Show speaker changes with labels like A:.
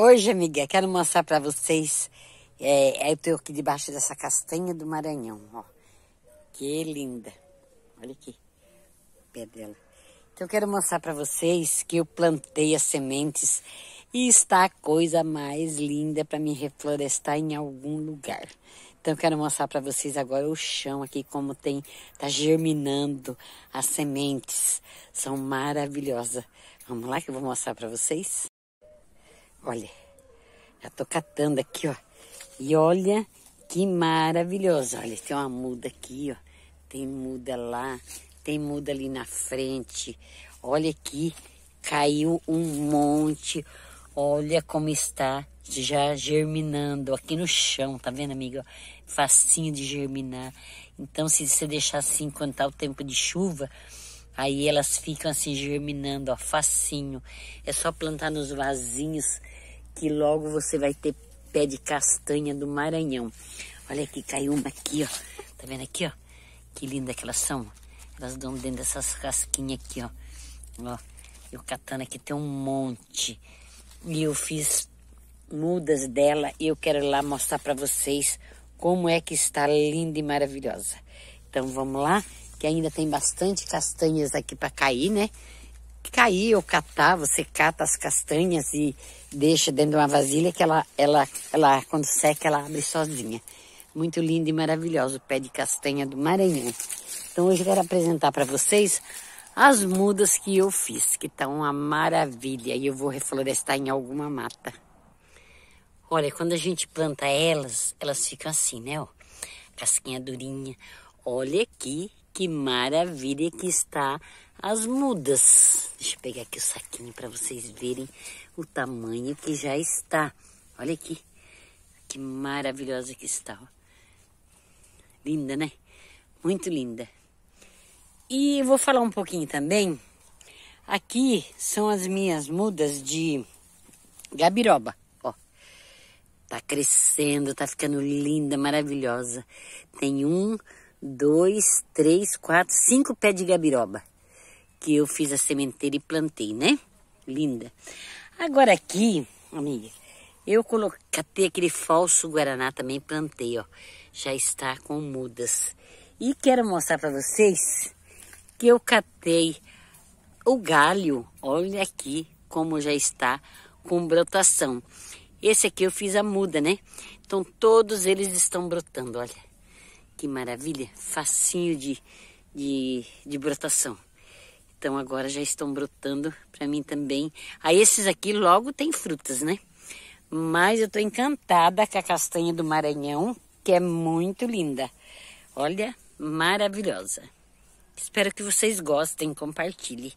A: Hoje, amiga, quero mostrar para vocês. É, é eu estou aqui debaixo dessa castanha do Maranhão, ó. Que linda. Olha aqui, pé dela. Então, eu quero mostrar para vocês que eu plantei as sementes e está a coisa mais linda para me reflorestar em algum lugar. Então, eu quero mostrar para vocês agora o chão aqui, como tem, tá germinando as sementes. São maravilhosas. Vamos lá que eu vou mostrar para vocês. Olha, já tô catando aqui, ó. E olha que maravilhoso! Olha, tem uma muda aqui, ó. Tem muda lá, tem muda ali na frente. Olha aqui, caiu um monte. Olha como está já germinando aqui no chão, tá vendo, amiga? Facinho de germinar. Então, se você deixar assim quando tá o tempo de chuva, Aí elas ficam assim germinando, ó, facinho. É só plantar nos vasinhos que logo você vai ter pé de castanha do Maranhão. Olha aqui, caiu uma aqui, ó. Tá vendo aqui, ó? Que linda que elas são. Elas dão dentro dessas casquinhas aqui, ó. Ó, E o katana aqui tem um monte. E eu fiz mudas dela e eu quero lá mostrar para vocês como é que está linda e maravilhosa. Então vamos lá que ainda tem bastante castanhas aqui para cair, né? Cair ou catar, você cata as castanhas e deixa dentro de uma vasilha que ela, ela, ela quando seca, ela abre sozinha. Muito lindo e maravilhoso o pé de castanha do Maranhão. Então hoje eu quero apresentar para vocês as mudas que eu fiz, que estão tá uma maravilha e eu vou reflorestar em alguma mata. Olha, quando a gente planta elas, elas ficam assim, né? Ó, casquinha durinha. Olha aqui que maravilha que está as mudas. Deixa eu pegar aqui o saquinho para vocês verem o tamanho que já está. Olha aqui, que maravilhosa que está. Ó. Linda, né? Muito linda. E vou falar um pouquinho também. Aqui são as minhas mudas de gabiroba. Ó, tá crescendo, tá ficando linda, maravilhosa. Tem um, dois, três, quatro, cinco pés de gabiroba que eu fiz a sementeira e plantei, né? Linda. Agora aqui, amiga, eu coloquei aquele falso guaraná também, plantei, ó. Já está com mudas. E quero mostrar para vocês que eu catei o galho, olha aqui como já está com brotação. Esse aqui eu fiz a muda, né? Então todos eles estão brotando, olha. Que maravilha, facinho de, de, de brotação. Então agora já estão brotando para mim também. Aí esses aqui logo tem frutas, né? Mas eu estou encantada com a castanha do Maranhão, que é muito linda. Olha, maravilhosa. Espero que vocês gostem, compartilhem.